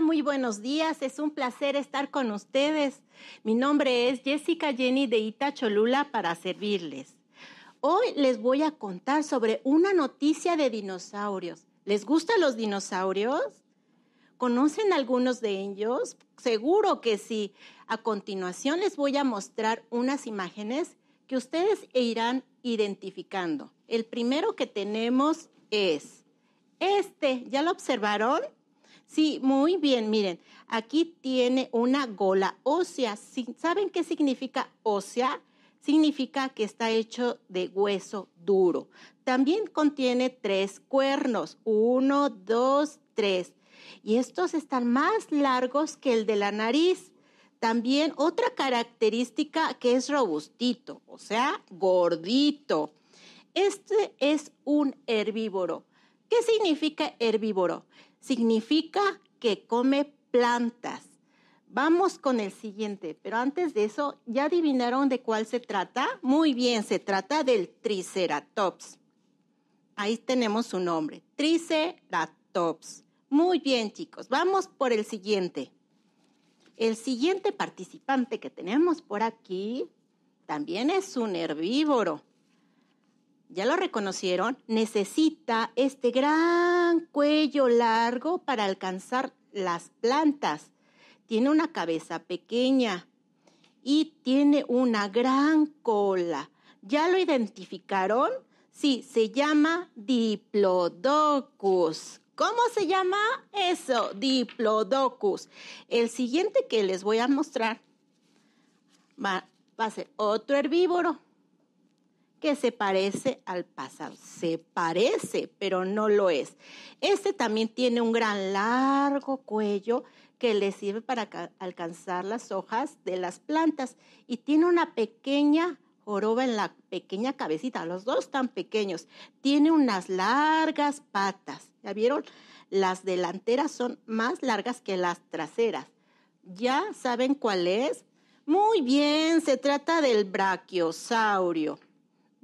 muy buenos días. Es un placer estar con ustedes. Mi nombre es Jessica Jenny de Ita Cholula para servirles. Hoy les voy a contar sobre una noticia de dinosaurios. ¿Les gustan los dinosaurios? ¿Conocen algunos de ellos? Seguro que sí. A continuación les voy a mostrar unas imágenes que ustedes irán identificando. El primero que tenemos es este. ¿Ya lo observaron? Sí, muy bien. Miren, aquí tiene una gola ósea. ¿Saben qué significa ósea? Significa que está hecho de hueso duro. También contiene tres cuernos. Uno, dos, tres. Y estos están más largos que el de la nariz. También otra característica que es robustito, o sea, gordito. Este es un herbívoro. ¿Qué significa herbívoro? significa que come plantas. Vamos con el siguiente, pero antes de eso, ¿ya adivinaron de cuál se trata? Muy bien, se trata del Triceratops. Ahí tenemos su nombre, Triceratops. Muy bien, chicos, vamos por el siguiente. El siguiente participante que tenemos por aquí también es un herbívoro ya lo reconocieron, necesita este gran cuello largo para alcanzar las plantas. Tiene una cabeza pequeña y tiene una gran cola. ¿Ya lo identificaron? Sí, se llama Diplodocus. ¿Cómo se llama eso? Diplodocus. El siguiente que les voy a mostrar va, a ser otro herbívoro que se parece al pasado. Se parece, pero no lo es. Este también tiene un gran largo cuello que le sirve para alcanzar las hojas de las plantas y tiene una pequeña joroba en la pequeña cabecita, los dos tan pequeños. Tiene unas largas patas. ¿Ya vieron? Las delanteras son más largas que las traseras. ¿Ya saben cuál es? Muy bien, se trata del brachiosaurio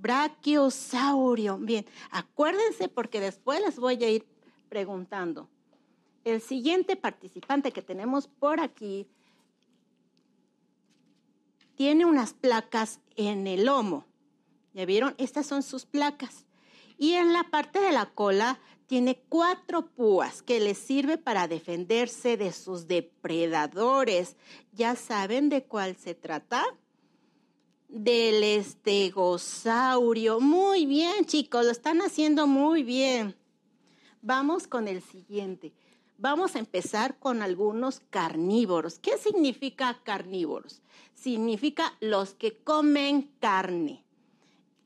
brachiosaurio. Bien, acuérdense porque después les voy a ir preguntando. El siguiente participante que tenemos por aquí tiene unas placas en el lomo. ¿Ya vieron? Estas son sus placas. Y en la parte de la cola tiene cuatro púas que le sirve para defenderse de sus depredadores. ¿Ya saben de cuál se trata? del estegosaurio. Muy bien, chicos, lo están haciendo muy bien. Vamos con el siguiente. Vamos a empezar con algunos carnívoros. ¿Qué significa carnívoros? Significa los que comen carne.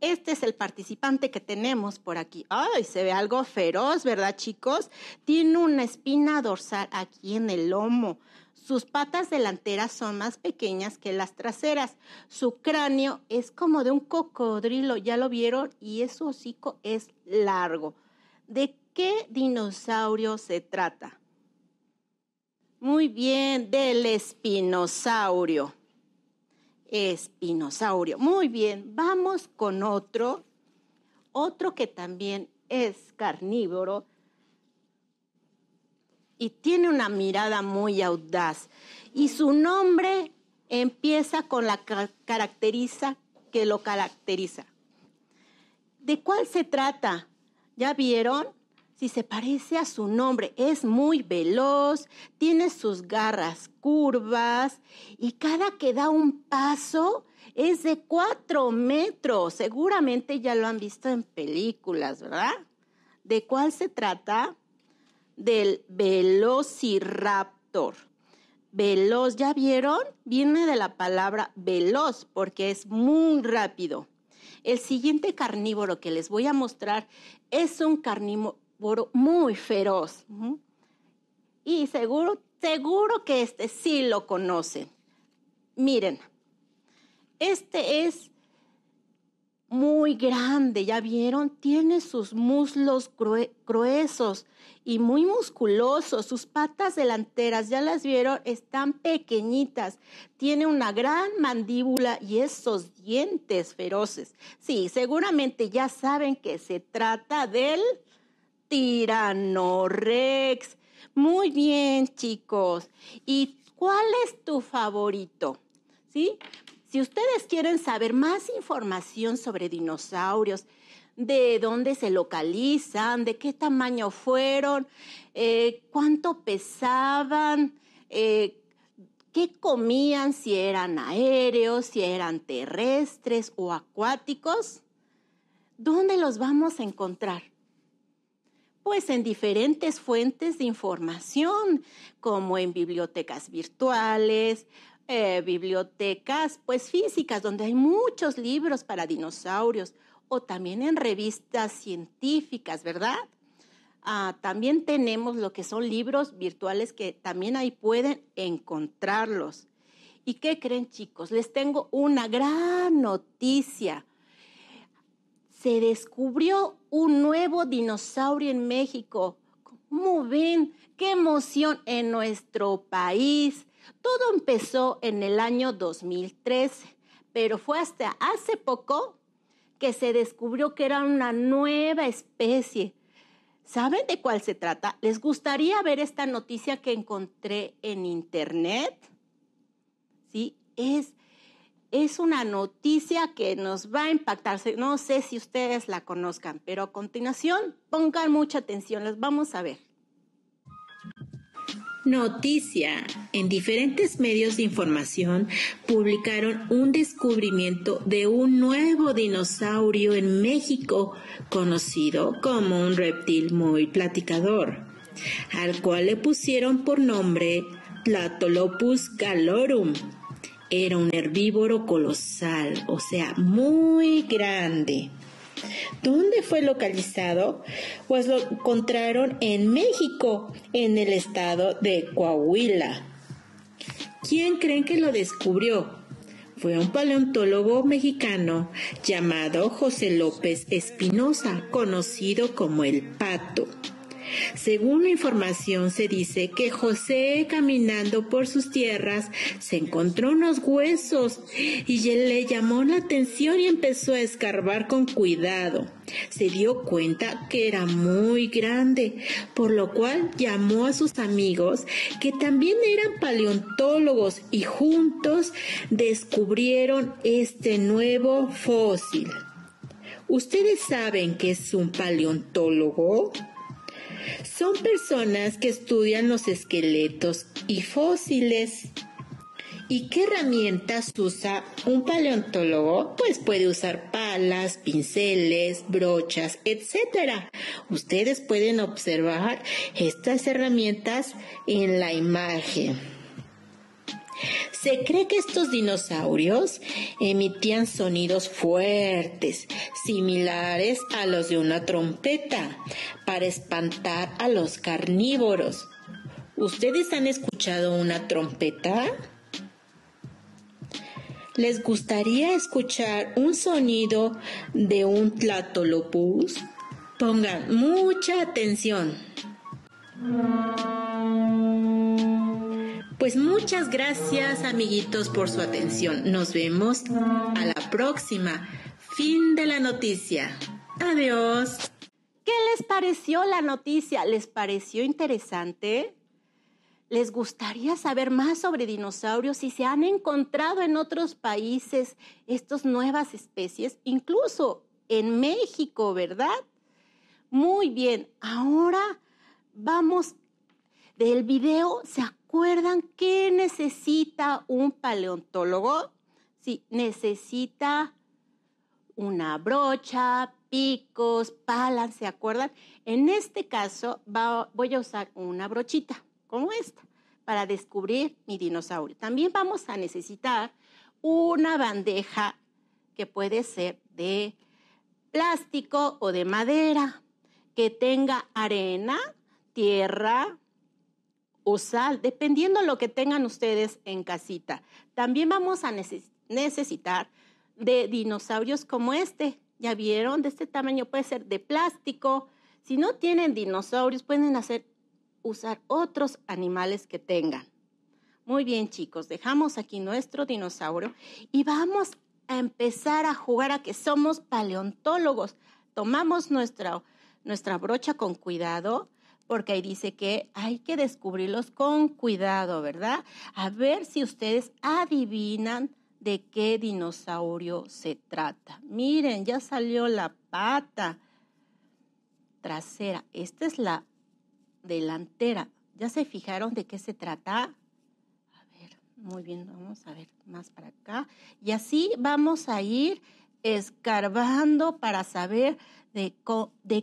Este es el participante que tenemos por aquí. Ay, se ve algo feroz, ¿verdad, chicos? Tiene una espina dorsal aquí en el lomo. Sus patas delanteras son más pequeñas que las traseras. Su cráneo es como de un cocodrilo, ya lo vieron, y su hocico es largo. ¿De qué dinosaurio se trata? Muy bien, del espinosaurio. Espinosaurio. Muy bien, vamos con otro. Otro que también es carnívoro y tiene una mirada muy audaz. Y su nombre empieza con la caracteriza que lo caracteriza. ¿De cuál se trata? ¿Ya vieron? Si se parece a su nombre, es muy veloz, tiene sus garras curvas y cada que da un paso es de cuatro metros. Seguramente ya lo han visto en películas, ¿verdad? ¿De cuál se trata? del velociraptor. Veloz, ¿ya vieron? Viene de la palabra veloz porque es muy rápido. El siguiente carnívoro que les voy a mostrar es un carnívoro muy feroz. Y seguro, seguro que este sí lo conocen. Miren, este es muy grande, ya vieron, tiene sus muslos gruesos y muy musculosos, sus patas delanteras, ya las vieron, están pequeñitas, tiene una gran mandíbula y esos dientes feroces. Sí, seguramente ya saben que se trata del Tiranorex. Muy bien, chicos. ¿Y cuál es tu favorito? ¿Sí? Si ustedes quieren saber más información sobre dinosaurios, de dónde se localizan, de qué tamaño fueron, eh, cuánto pesaban, eh, qué comían, si eran aéreos, si eran terrestres o acuáticos, ¿dónde los vamos a encontrar? Pues en diferentes fuentes de información, como en bibliotecas virtuales, eh, bibliotecas pues físicas donde hay muchos libros para dinosaurios o también en revistas científicas, ¿verdad? Ah, también tenemos lo que son libros virtuales que también ahí pueden encontrarlos. ¿Y qué creen chicos? Les tengo una gran noticia. Se descubrió un nuevo dinosaurio en México. ¿Cómo ven? ¡Qué emoción en nuestro país! Todo empezó en el año 2013, pero fue hasta hace poco que se descubrió que era una nueva especie. ¿Saben de cuál se trata? ¿Les gustaría ver esta noticia que encontré en internet? Sí, es, es una noticia que nos va a impactar. No sé si ustedes la conozcan, pero a continuación pongan mucha atención, les vamos a ver. Noticia. En diferentes medios de información publicaron un descubrimiento de un nuevo dinosaurio en México, conocido como un reptil muy platicador, al cual le pusieron por nombre Platolopus galorum. Era un herbívoro colosal, o sea, muy grande. ¿Dónde fue localizado? Pues lo encontraron en México, en el estado de Coahuila. ¿Quién creen que lo descubrió? Fue un paleontólogo mexicano llamado José López Espinosa, conocido como el Pato. Según la información se dice que José caminando por sus tierras se encontró unos huesos y le llamó la atención y empezó a escarbar con cuidado. Se dio cuenta que era muy grande, por lo cual llamó a sus amigos que también eran paleontólogos y juntos descubrieron este nuevo fósil. ¿Ustedes saben qué es un paleontólogo? Son personas que estudian los esqueletos y fósiles. ¿Y qué herramientas usa un paleontólogo? Pues puede usar palas, pinceles, brochas, etc. Ustedes pueden observar estas herramientas en la imagen. Se cree que estos dinosaurios emitían sonidos fuertes, similares a los de una trompeta, para espantar a los carnívoros. ¿Ustedes han escuchado una trompeta? ¿Les gustaría escuchar un sonido de un tlatolopus? Pongan mucha atención. Pues muchas gracias amiguitos por su atención. Nos vemos a la próxima. Fin de la noticia. Adiós. ¿Qué les pareció la noticia? ¿Les pareció interesante? ¿Les gustaría saber más sobre dinosaurios si se han encontrado en otros países estas nuevas especies? Incluso en México, ¿verdad? Muy bien, ahora vamos del video, ¿se recuerdan qué necesita un paleontólogo? Sí, necesita una brocha, picos, palas, ¿se acuerdan? En este caso voy a usar una brochita como esta para descubrir mi dinosaurio. También vamos a necesitar una bandeja que puede ser de plástico o de madera, que tenga arena, tierra, o sal, dependiendo lo que tengan ustedes en casita. También vamos a necesitar de dinosaurios como este. Ya vieron, de este tamaño puede ser de plástico. Si no tienen dinosaurios, pueden hacer usar otros animales que tengan. Muy bien, chicos, dejamos aquí nuestro dinosaurio y vamos a empezar a jugar a que somos paleontólogos. Tomamos nuestra, nuestra brocha con cuidado, porque ahí dice que hay que descubrirlos con cuidado, ¿verdad? A ver si ustedes adivinan de qué dinosaurio se trata. Miren, ya salió la pata trasera. Esta es la delantera. ¿Ya se fijaron de qué se trata? A ver, muy bien, vamos a ver más para acá. Y así vamos a ir escarbando para saber de,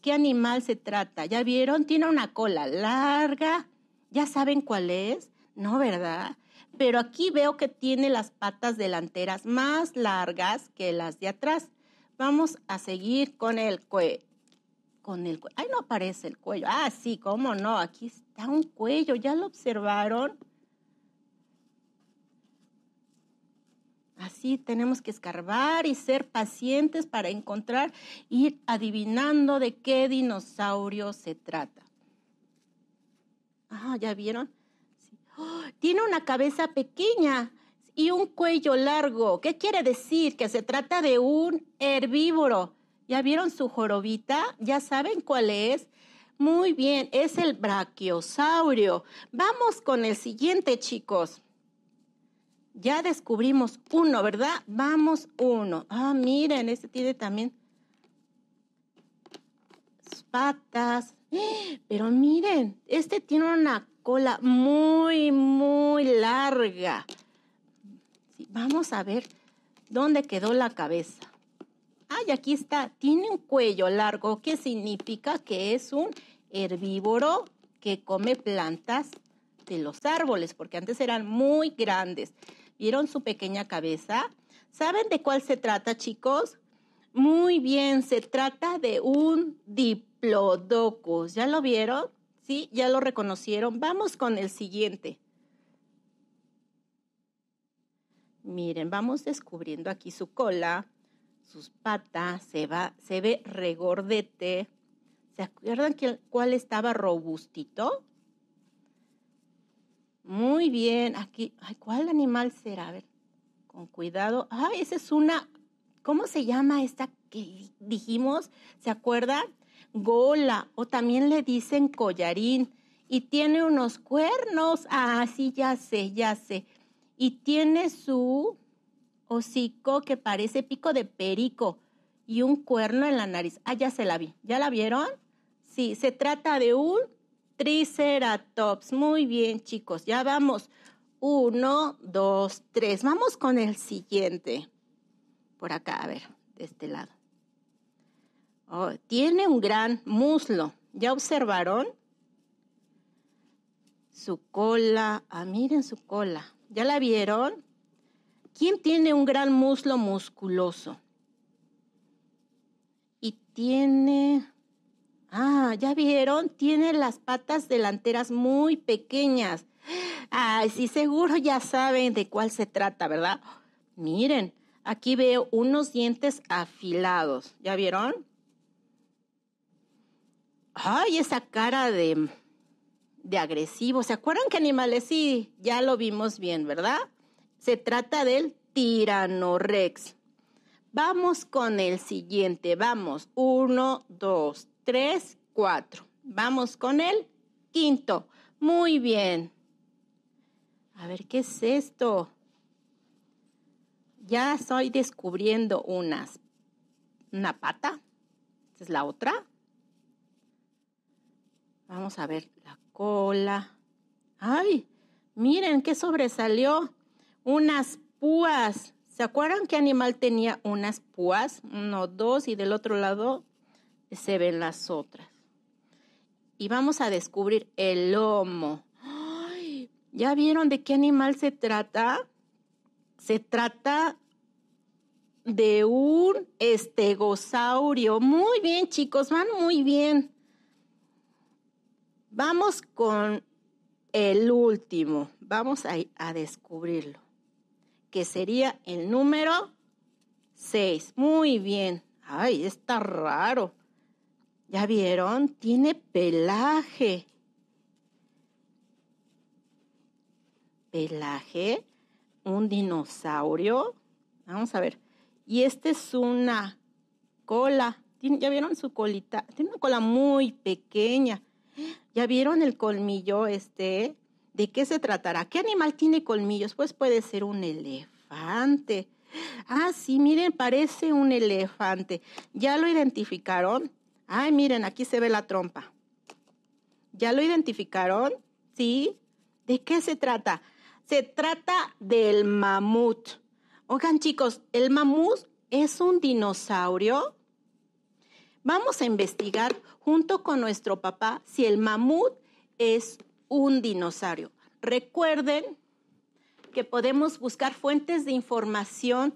qué animal se trata. ¿Ya vieron? Tiene una cola larga. ¿Ya saben cuál es? No, ¿verdad? Pero aquí veo que tiene las patas delanteras más largas que las de atrás. Vamos a seguir con el cuello. Con el cuello. Ay, no aparece el cuello. Ah, sí, cómo no. Aquí está un cuello. ¿Ya lo observaron? Así tenemos que escarbar y ser pacientes para encontrar, ir adivinando de qué dinosaurio se trata. Ah, ¿ya vieron? ¡Oh! tiene una cabeza pequeña y un cuello largo. ¿Qué quiere decir? Que se trata de un herbívoro. ¿Ya vieron su jorobita? ¿Ya saben cuál es? Muy bien, es el brachiosaurio. Vamos con el siguiente, chicos. Ya descubrimos uno, ¿verdad? Vamos uno. Ah, miren, este tiene también patas. Pero miren, este tiene una cola muy, muy larga. Vamos a ver dónde quedó la cabeza. Ay, aquí está. Tiene un cuello largo, que significa que es un herbívoro que come plantas de los árboles, porque antes eran muy grandes. ¿Vieron su pequeña cabeza? ¿Saben de cuál se trata, chicos? Muy bien, se trata de un diplodocus. ¿Ya lo vieron? ¿Sí? ¿Ya lo reconocieron? Vamos con el siguiente. Miren, vamos descubriendo aquí su cola, sus patas, se, va, se ve regordete. ¿Se acuerdan que, cuál estaba robustito? bien, aquí, ay, ¿cuál animal será? A ver, con cuidado. Ay, esa es una, ¿cómo se llama esta que dijimos? ¿Se acuerda? Gola, o también le dicen collarín, y tiene unos cuernos, ah, sí, ya sé, ya sé, y tiene su hocico que parece pico de perico y un cuerno en la nariz. Ah, ya se la vi, ¿ya la vieron? Sí, se trata de un Triceratops. Muy bien, chicos, ya vamos. Uno, dos, tres. Vamos con el siguiente. Por acá, a ver, de este lado. Oh, tiene un gran muslo. ¿Ya observaron? Su cola. Ah, miren su cola. ¿Ya la vieron? ¿Quién tiene un gran muslo musculoso? Y tiene Ah, ya vieron, tiene las patas delanteras muy pequeñas. Ay, sí, seguro ya saben de cuál se trata, ¿verdad? Miren, aquí veo unos dientes afilados. ¿Ya vieron? Ay, esa cara de, de agresivo. ¿Se acuerdan que animales sí? Ya lo vimos bien, ¿verdad? Se trata del tiranorex. Vamos con el siguiente. Vamos. Uno, dos, tres, cuatro. Vamos con el quinto. Muy bien. A ver, ¿qué es esto? Ya estoy descubriendo unas. Una pata. Esta es la otra. Vamos a ver la cola. ¡Ay! Miren qué sobresalió. Unas púas. ¿Se acuerdan qué animal tenía unas púas? Uno, dos y del otro lado se ven las otras. Y vamos a descubrir el lomo. ¿Ya vieron de qué animal se trata? Se trata de un estegosaurio. Muy bien, chicos, van muy bien. Vamos con el último. Vamos a, a descubrirlo. Que sería el número 6. Muy bien. Ay, está raro. ¿Ya vieron? Tiene pelaje. Pelaje, un dinosaurio. Vamos a ver. Y este es una cola. ¿Ya vieron su colita? Tiene una cola muy pequeña. ¿Ya vieron el colmillo este? ¿De qué se tratará? ¿Qué animal tiene colmillos? Pues puede ser un elefante. Ah, sí, miren, parece un elefante. ¿Ya lo identificaron? Ay, miren, aquí se ve la trompa. ¿Ya lo identificaron? ¿Sí? ¿De qué se trata? Se trata del mamut. Oigan chicos, el mamut es un dinosaurio. Vamos a investigar junto con nuestro papá si el mamut es un dinosaurio. Recuerden que podemos buscar fuentes de información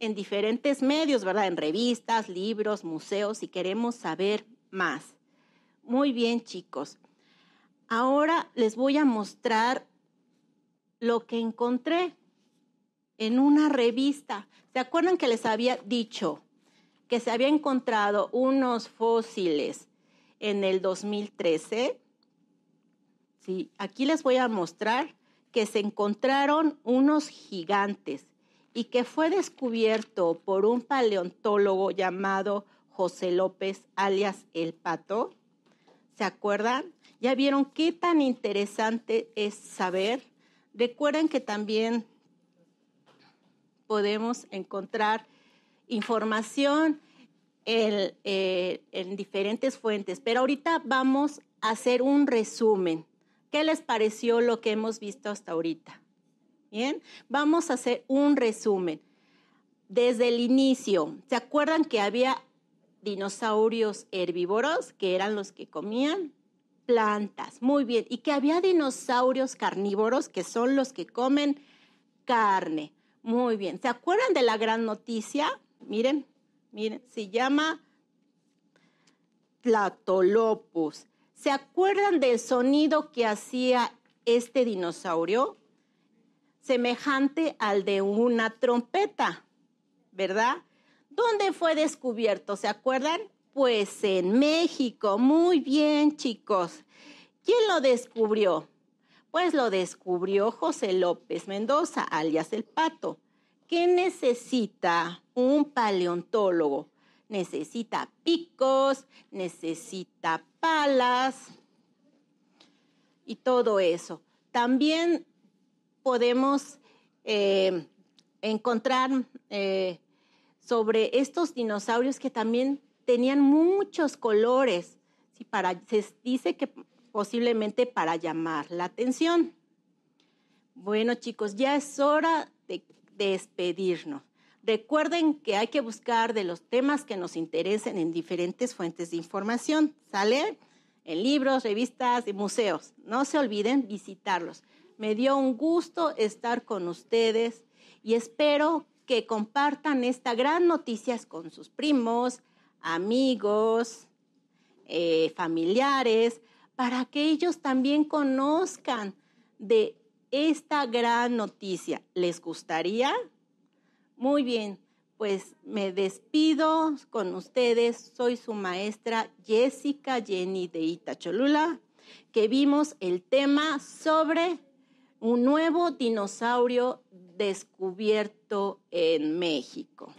en diferentes medios, ¿verdad? En revistas, libros, museos, si queremos saber más. Muy bien, chicos. Ahora les voy a mostrar lo que encontré en una revista. ¿Se acuerdan que les había dicho que se había encontrado unos fósiles en el 2013? Sí, aquí les voy a mostrar que se encontraron unos gigantes y que fue descubierto por un paleontólogo llamado José López, alias El Pato. ¿Se acuerdan? ¿Ya vieron qué tan interesante es saber? Recuerden que también podemos encontrar información en, eh, diferentes fuentes, pero ahorita vamos a hacer un resumen. ¿Qué les pareció lo que hemos visto hasta ahorita? Bien, vamos a hacer un resumen. Desde el inicio, ¿se acuerdan que había dinosaurios herbívoros, que eran los que comían plantas? Muy bien, y que había dinosaurios carnívoros, que son los que comen carne. Muy bien, ¿se acuerdan de la gran noticia? Miren, miren, se llama Platolopus. ¿Se acuerdan del sonido que hacía este dinosaurio? semejante al de una trompeta, ¿verdad? ¿Dónde fue descubierto? ¿Se acuerdan? Pues en México. Muy bien, chicos. ¿Quién lo descubrió? Pues lo descubrió José López Mendoza, alias el Pato. ¿Qué necesita un paleontólogo? Necesita picos, necesita palas y todo eso. También podemos eh, encontrar eh, sobre estos dinosaurios que también tenían muchos colores, se dice que posiblemente para llamar la atención. Bueno chicos, ya es hora de, despedirnos. Recuerden que hay que buscar de los temas que nos interesen en diferentes fuentes de información. ¿Sale? En libros, revistas y museos. No se olviden visitarlos. Me dio un gusto estar con ustedes y espero que compartan esta gran noticia con sus primos, amigos, eh, familiares, para que ellos también conozcan de esta gran noticia. ¿Les gustaría? Muy bien, pues me despido con ustedes. Soy su maestra Jessica Jenny de Itacholula, que vimos el tema sobre un nuevo dinosaurio descubierto en México.